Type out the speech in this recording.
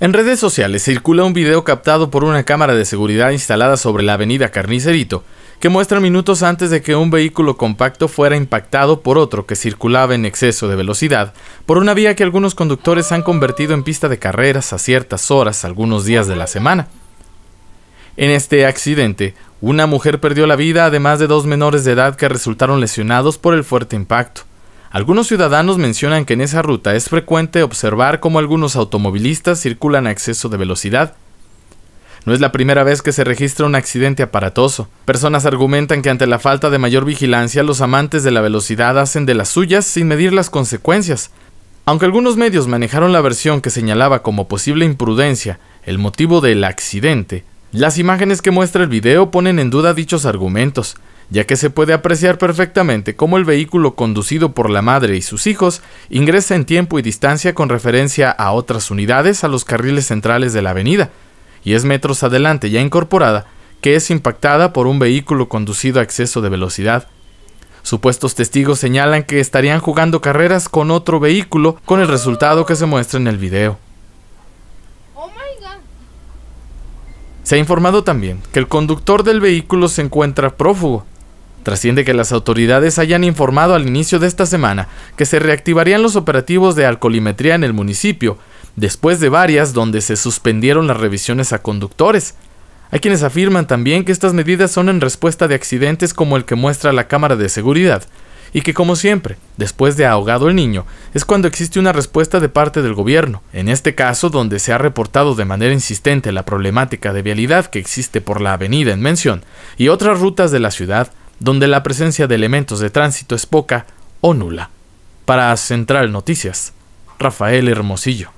En redes sociales circula un video captado por una cámara de seguridad instalada sobre la avenida Carnicerito, que muestra minutos antes de que un vehículo compacto fuera impactado por otro que circulaba en exceso de velocidad, por una vía que algunos conductores han convertido en pista de carreras a ciertas horas algunos días de la semana. En este accidente, una mujer perdió la vida además de dos menores de edad que resultaron lesionados por el fuerte impacto. Algunos ciudadanos mencionan que en esa ruta es frecuente observar cómo algunos automovilistas circulan a exceso de velocidad. No es la primera vez que se registra un accidente aparatoso. Personas argumentan que ante la falta de mayor vigilancia los amantes de la velocidad hacen de las suyas sin medir las consecuencias. Aunque algunos medios manejaron la versión que señalaba como posible imprudencia el motivo del accidente, las imágenes que muestra el video ponen en duda dichos argumentos ya que se puede apreciar perfectamente cómo el vehículo conducido por la madre y sus hijos ingresa en tiempo y distancia con referencia a otras unidades a los carriles centrales de la avenida, y es metros adelante ya incorporada, que es impactada por un vehículo conducido a exceso de velocidad. Supuestos testigos señalan que estarían jugando carreras con otro vehículo con el resultado que se muestra en el video. Oh se ha informado también que el conductor del vehículo se encuentra prófugo, Trasciende que las autoridades hayan informado al inicio de esta semana que se reactivarían los operativos de alcoholimetría en el municipio, después de varias donde se suspendieron las revisiones a conductores. Hay quienes afirman también que estas medidas son en respuesta de accidentes como el que muestra la cámara de seguridad, y que como siempre, después de ahogado el niño, es cuando existe una respuesta de parte del gobierno, en este caso donde se ha reportado de manera insistente la problemática de vialidad que existe por la avenida en mención y otras rutas de la ciudad, donde la presencia de elementos de tránsito es poca o nula. Para Central Noticias, Rafael Hermosillo.